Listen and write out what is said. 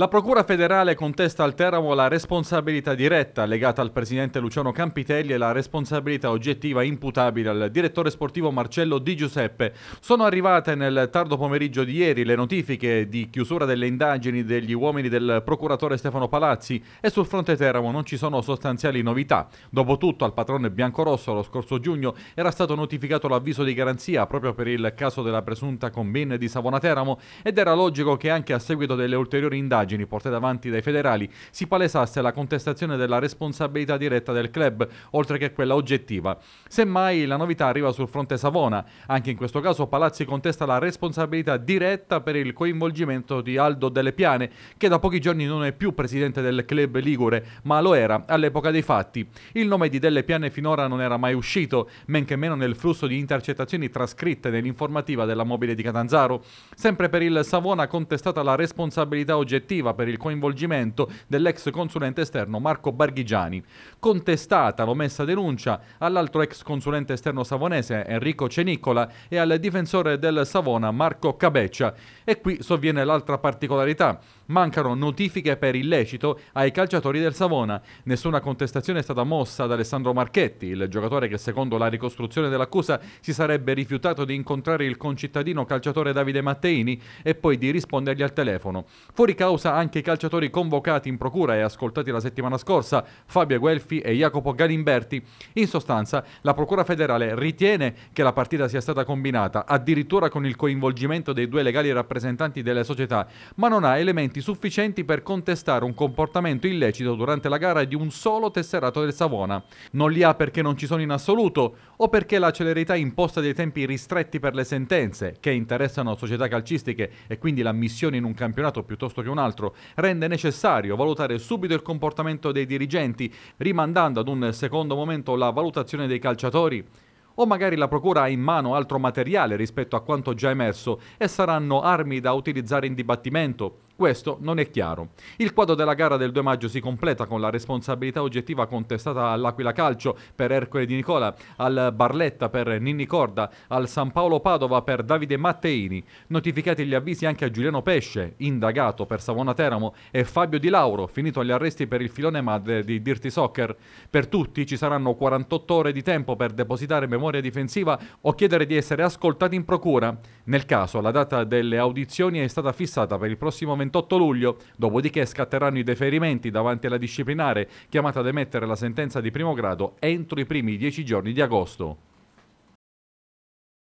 La Procura federale contesta al Teramo la responsabilità diretta legata al presidente Luciano Campitelli e la responsabilità oggettiva imputabile al direttore sportivo Marcello Di Giuseppe. Sono arrivate nel tardo pomeriggio di ieri le notifiche di chiusura delle indagini degli uomini del procuratore Stefano Palazzi e sul fronte Teramo non ci sono sostanziali novità. Dopotutto al patrone biancorosso lo scorso giugno era stato notificato l'avviso di garanzia proprio per il caso della presunta combine di Savona Teramo ed era logico che anche a seguito delle ulteriori indagini indagini portate avanti dai federali si palesasse la contestazione della responsabilità diretta del club, oltre che quella oggettiva. Semmai la novità arriva sul fronte Savona. Anche in questo caso Palazzi contesta la responsabilità diretta per il coinvolgimento di Aldo Delle Piane, che da pochi giorni non è più presidente del club Ligure, ma lo era all'epoca dei fatti. Il nome di Delle Piane finora non era mai uscito, men che meno nel flusso di intercettazioni trascritte nell'informativa della mobile di Catanzaro. Sempre per il Savona contestata la responsabilità oggettiva direttiva per il coinvolgimento dell'ex consulente esterno Marco Barghigiani. Contestata l'omessa denuncia all'altro ex consulente esterno savonese Enrico Cenicola e al difensore del Savona Marco Cabeccia. E qui sovviene l'altra particolarità mancano notifiche per illecito ai calciatori del Savona. Nessuna contestazione è stata mossa da Alessandro Marchetti, il giocatore che secondo la ricostruzione dell'accusa si sarebbe rifiutato di incontrare il concittadino calciatore Davide Matteini e poi di rispondergli al telefono. Fuori causa anche i calciatori convocati in procura e ascoltati la settimana scorsa, Fabio Guelfi e Jacopo Galimberti. In sostanza, la Procura federale ritiene che la partita sia stata combinata addirittura con il coinvolgimento dei due legali rappresentanti delle società, ma non ha elementi elementi sufficienti per contestare un comportamento illecito durante la gara di un solo tesserato del Savona. Non li ha perché non ci sono in assoluto o perché la celerità imposta dei tempi ristretti per le sentenze, che interessano società calcistiche e quindi l'ammissione in un campionato piuttosto che un altro, rende necessario valutare subito il comportamento dei dirigenti, rimandando ad un secondo momento la valutazione dei calciatori? o magari la procura ha in mano altro materiale rispetto a quanto già emerso e saranno armi da utilizzare in dibattimento. Questo non è chiaro. Il quadro della gara del 2 maggio si completa con la responsabilità oggettiva contestata all'Aquila Calcio per Ercole Di Nicola, al Barletta per Ninni Corda, al San Paolo Padova per Davide Matteini. Notificati gli avvisi anche a Giuliano Pesce, indagato per Savona Teramo, e Fabio Di Lauro, finito agli arresti per il filone madre di Dirty Soccer. Per tutti ci saranno 48 ore di tempo per depositare memoria difensiva o chiedere di essere ascoltati in procura. Nel caso, la data delle audizioni è stata fissata per il prossimo 20 28 luglio, dopodiché scatteranno i deferimenti davanti alla disciplinare chiamata ad emettere la sentenza di primo grado entro i primi 10 giorni di agosto.